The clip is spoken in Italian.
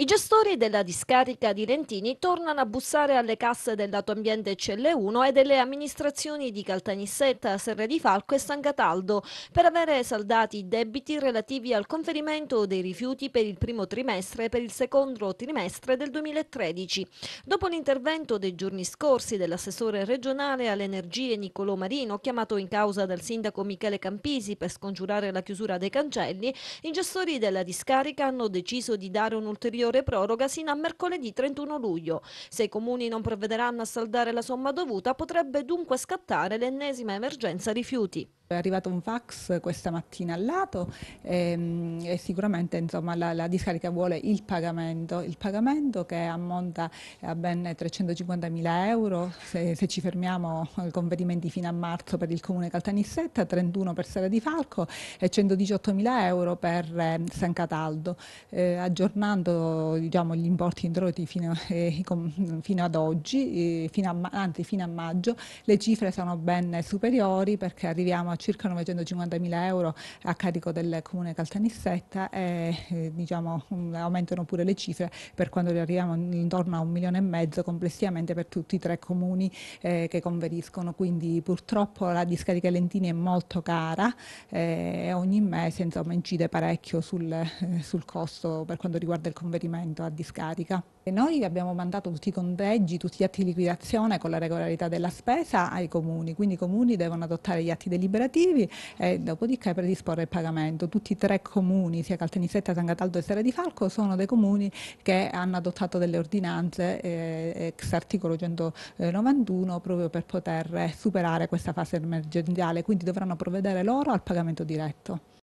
I gestori della discarica di Rentini tornano a bussare alle casse del Dato Ambiente CL1 e delle amministrazioni di Caltanissetta, Serre di Falco e San Cataldo per avere saldati i debiti relativi al conferimento dei rifiuti per il primo trimestre e per il secondo trimestre del 2013. Dopo l'intervento dei giorni scorsi dell'assessore regionale alle energie Niccolò Marino, chiamato in causa dal sindaco Michele Campisi per scongiurare la chiusura dei cancelli, i gestori della discarica hanno deciso di dare un ulteriore ulteriore proroga sino a mercoledì 31 luglio. Se i comuni non provvederanno a saldare la somma dovuta potrebbe dunque scattare l'ennesima emergenza rifiuti. È arrivato un fax questa mattina al lato ehm, e sicuramente insomma, la, la, discarica vuole il pagamento, il pagamento che ammonta a ben 350.000 euro se, se, ci fermiamo con vedimenti fino a marzo per il comune Caltanissetta, 31 per Sera di Falco e 118.000 euro per eh, San Cataldo, eh, aggiornando diciamo, gli importi introdotti fino, eh, fino, ad oggi, eh, fino a, anzi fino a maggio, le cifre sono ben superiori perché arriviamo a circa 950.000 euro a carico del comune Caltanissetta e eh, diciamo, mm, aumentano pure le cifre per quando arriviamo intorno a un milione e mezzo complessivamente per tutti i tre comuni eh, che converiscono. Quindi purtroppo la discarica Lentini è molto cara eh, e ogni mese insomma, incide parecchio sul, eh, sul costo per quanto riguarda il converimento a discarica. E noi abbiamo mandato tutti i conteggi, tutti gli atti di liquidazione con la regolarità della spesa ai comuni, quindi i comuni devono adottare gli atti deliberativi amministrativi e dopodiché predisporre il pagamento. Tutti i tre comuni, sia Caltanissetta, San Cataldo e Sera di Falco, sono dei comuni che hanno adottato delle ordinanze eh, ex articolo 191 proprio per poter superare questa fase emergenziale, quindi dovranno provvedere loro al pagamento diretto.